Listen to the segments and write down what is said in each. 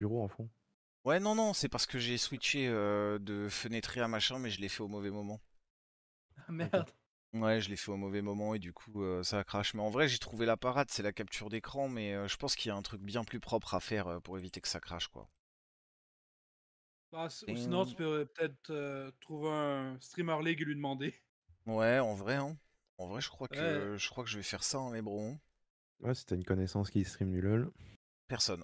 bureau en fond. Ouais, non, non, c'est parce que j'ai switché euh, de fenêtré à machin, mais je l'ai fait au mauvais moment. Ah merde. Ouais, je l'ai fait au mauvais moment et du coup euh, ça crache. Mais en vrai, j'ai trouvé la parade, c'est la capture d'écran, mais euh, je pense qu'il y a un truc bien plus propre à faire pour éviter que ça crache, quoi. Bah, sinon, tu peux peut-être trouver un streamer league et lui demander. Ouais, en vrai, hein. En vrai, je crois que je crois que je vais faire ça, hein, mais bon. Ouais, si une connaissance qui stream du LoL. Personne.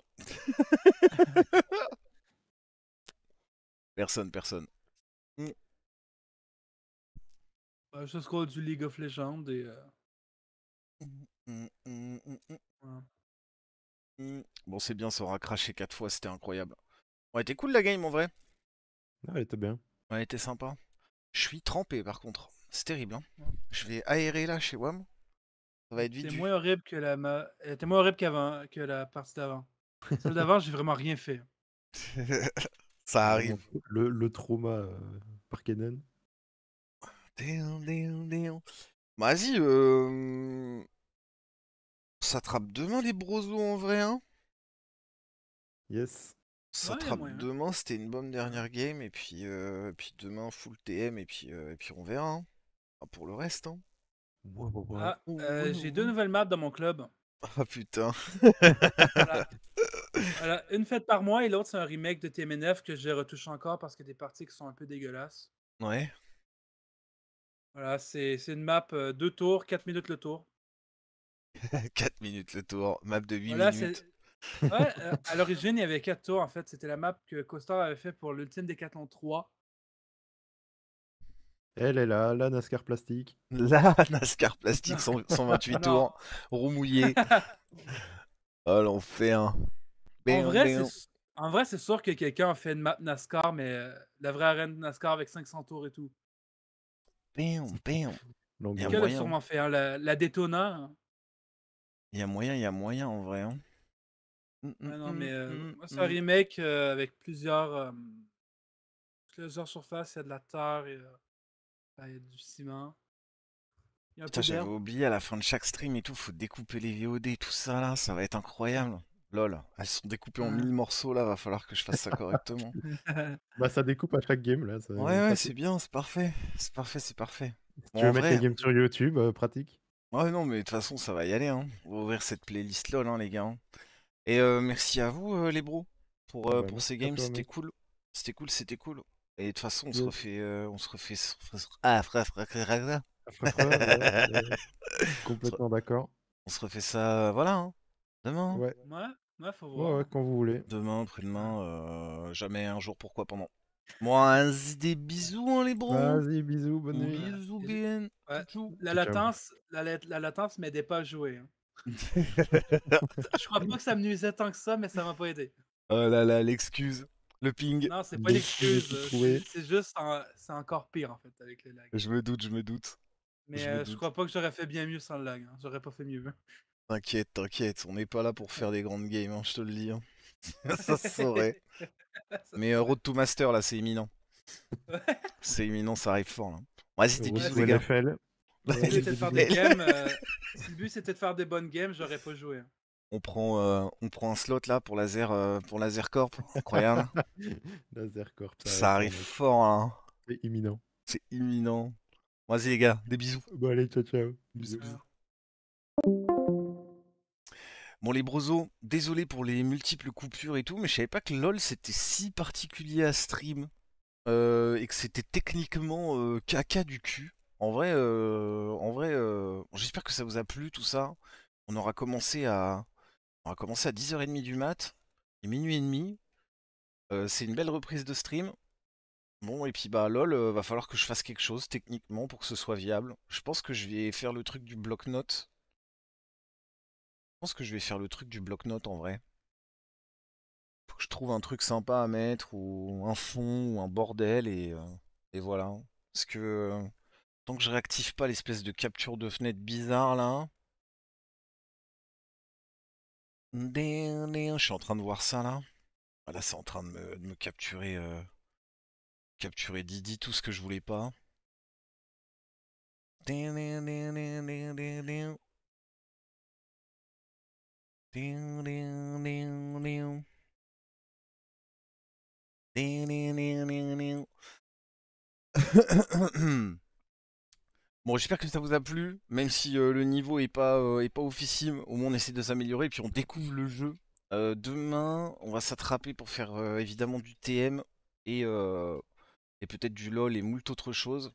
personne, personne. Je mm. bah, je du League of Legends et. Euh, mm, mm, bon, c'est bien, ça aura craché 4 fois, c'était incroyable. Ouais, était cool la game en vrai. Ouais, elle était bien. Ouais, elle était sympa. Je suis trempé par contre. C'est terrible. Hein. Je vais aérer là chez WAM va être vite. C'est moins horrible que la. Ma... moins horrible qu'avant, que la partie d'avant. Celle d'avant, j'ai vraiment rien fait. ça arrive. Le, le trauma euh, par Kenan. Bah, vas-y, euh... on s'attrape demain les brosos en vrai, hein Yes. On s'attrape demain, c'était une bonne dernière game, et puis, euh, et puis demain full TM, et puis, euh, et puis on verra. Hein. pour le reste, hein. Ah, euh, j'ai deux nouvelles maps dans mon club. Ah putain. une faite par mois et l'autre c'est un remake de TMNF que j'ai retouché encore parce que des parties qui sont un peu dégueulasses. Ouais. Voilà, c'est une map euh, deux tours, 4 minutes le tour. 4 minutes le tour, map de 8 minutes. Ouais, euh, à l'origine, il y avait 4 tours en fait. C'était la map que Costa avait fait pour l'ultime Décathlon 3. Elle est là, la NASCAR plastique. La NASCAR plastique, 128 tours, roue oh, fait un. En vrai, c'est sûr que quelqu'un a fait une map NASCAR, mais euh, la vraie arène NASCAR avec 500 tours et tout. Bam, il y a sûrement fait hein, la, la hein. Il y a moyen, il y a moyen en vrai. Hein. Hum, hum, non, hum, mais euh, c'est un remake euh, avec plusieurs, plusieurs surfaces. Il y a de la terre. Et, il y a du Putain, j'avais oublié à la fin de chaque stream et tout, faut découper les VOD, et tout ça là, ça va être incroyable. Lol, elles sont découpées en mille morceaux là, va falloir que je fasse ça correctement. bah ça découpe à chaque game là. Ça... Ouais ouais, c'est bien, c'est parfait, c'est parfait, c'est parfait. tu veux mettre les games sur YouTube, euh, pratique. Ouais non mais de toute façon ça va y aller, hein. on va ouvrir cette playlist lol hein, les gars. Hein. Et euh, merci à vous euh, les bros pour, bah, pour ces games, c'était cool, c'était cool, c'était cool. Et de toute façon, on se mmh. refait, euh, on se refait. Ah, frère, ah, frère, Complètement d'accord. On se refait ça, voilà, hein. demain. Ouais. Ouais, faut voir. Ouais, ouais, quand vous voulez. Demain, après-demain, euh, jamais un jour, pourquoi pendant. Moi, des bisous, hein, les bros. Vas-y, bisous, bonne nuit. Bisous, bien. La latence, la, la latence m'aidait pas à jouer. Hein. Je crois pas que ça me nuisait tant que ça, mais ça m'a pas aidé. Oh là là, l'excuse. Le ping. c'est pas euh, C'est juste, c'est encore pire en fait avec les lags. Je me doute, je me doute. Mais je, euh, crois pas que j'aurais fait bien mieux sans le lag. Hein. J'aurais pas fait mieux. Hein. T'inquiète, t'inquiète. On n'est pas là pour faire des grandes games, hein, je te le dis. ça Mais euh, Road to Master, là, c'est imminent. c'est imminent, ça arrive fort. Là. c'était les gars. Le but, c'était de faire des bonnes games. J'aurais pas joué on prend, euh, on prend un slot là pour laser, euh, pour corp. Incroyable. laser Ça, arrive, fort. Hein. C'est imminent. C'est imminent. Vas-y les gars, des bisous. Bon allez, ciao ciao. Bisous. Bon les brosos, désolé pour les multiples coupures et tout, mais je savais pas que LOL c'était si particulier à stream euh, et que c'était techniquement caca du cul. En vrai, en vrai, j'espère que ça vous a plu tout ça on aura commencé à, on va commencer à 10h30 du mat, et minuit et demi. Euh, c'est une belle reprise de stream. Bon, et puis bah lol, euh, va falloir que je fasse quelque chose techniquement pour que ce soit viable. Je pense que je vais faire le truc du bloc-notes. Je pense que je vais faire le truc du bloc-notes en vrai. Faut que je trouve un truc sympa à mettre, ou un fond, ou un bordel, et, euh, et voilà. Parce que tant que je réactive pas l'espèce de capture de fenêtre bizarre là, hein. Je suis en train de voir ça là. Voilà, ah, c'est en train de me, capturer, euh, capturer Didi, tout ce que je voulais pas. Bon, j'espère que ça vous a plu, même si euh, le niveau est pas, offissime, euh, est pas au moins on essaie de s'améliorer et puis on découvre le jeu. Euh, demain, on va s'attraper pour faire évidemment du TM et, et peut-être du LOL et moult autres choses.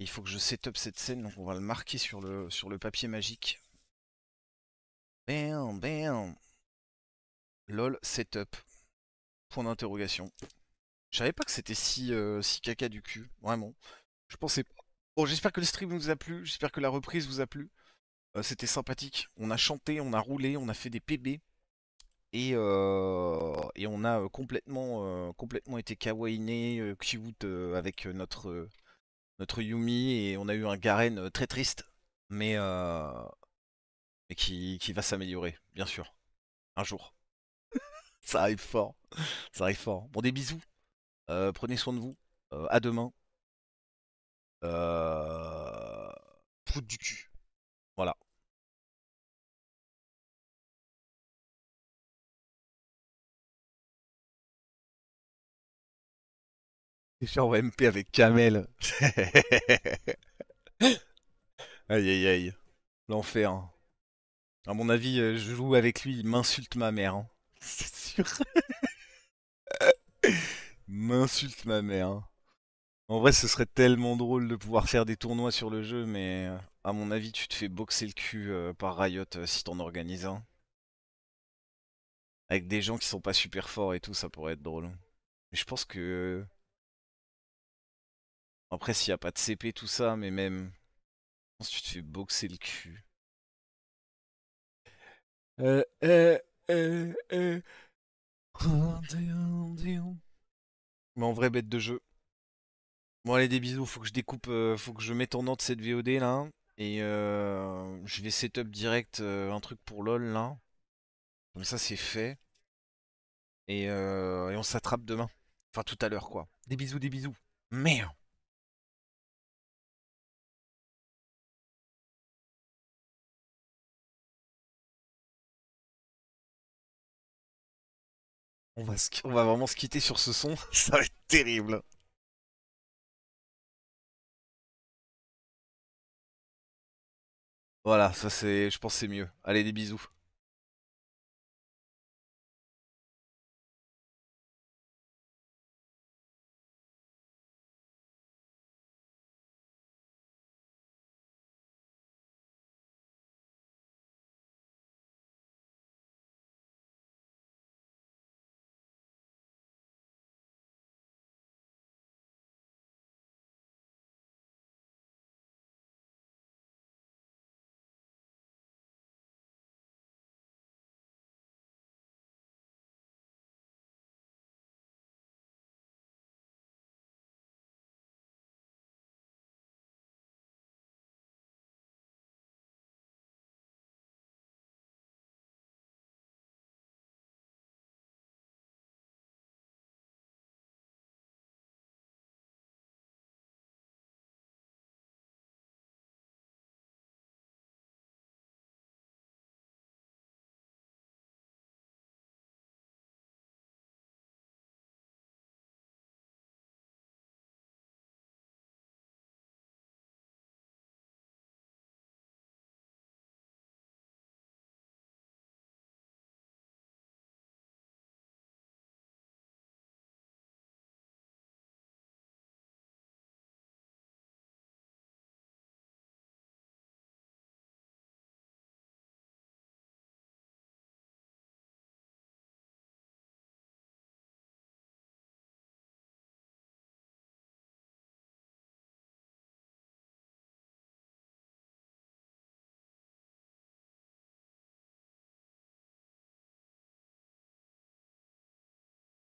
il faut que je setup cette scène, donc on va le marquer sur le, sur le papier magique. Bam, bam. LOL setup. Point d'interrogation. Je savais pas que c'était si, si caca du cul, vraiment. Je pensais pas. Bon, j'espère que le stream vous a plu, j'espère que la reprise vous a plu. Euh, c'était sympathique. On a chanté, on a roulé, on a fait des PB. Et, euh, et on a euh, complètement, complètement été kawainé, cute avec notre, notre Yumi. Et on a eu un Garen très triste, mais, mais qui, qui va s'améliorer, bien sûr. Un jour. Ça arrive fort. Ça arrive fort. Bon, des bisous. prenez soin de vous. à demain. Euh... du cul. Voilà. Déjà en MP avec Kamel. aïe aïe aïe. L'enfer. A hein. À mon avis, euh, je joue avec lui, il m'insulte ma mère. Hein. C'est sûr. m'insulte ma mère. Hein. En vrai, ce serait tellement drôle de pouvoir faire des tournois sur le jeu, mais euh, à mon avis, tu te fais boxer le cul euh, par Riot euh, si t'en organises un. Avec des gens qui sont pas super forts et tout, ça pourrait être drôle. Mais je pense que. Après, s'il n'y a pas de CP, tout ça, mais même. Je pense que tu te fais boxer le cul. Mais en vrai, bête de jeu. Bon allez des bisous, faut que je découpe, euh, faut que je mette en ordre cette VOD là. Et euh, je vais setup direct euh, un truc pour LOL là. Comme ça c'est fait. Et, et on s'attrape demain. Enfin tout à l'heure quoi. Des bisous, des bisous. Merde va, on va vraiment se quitter sur ce son, ça va être terrible. Voilà, ça c'est, je pense c'est mieux. Allez, des bisous.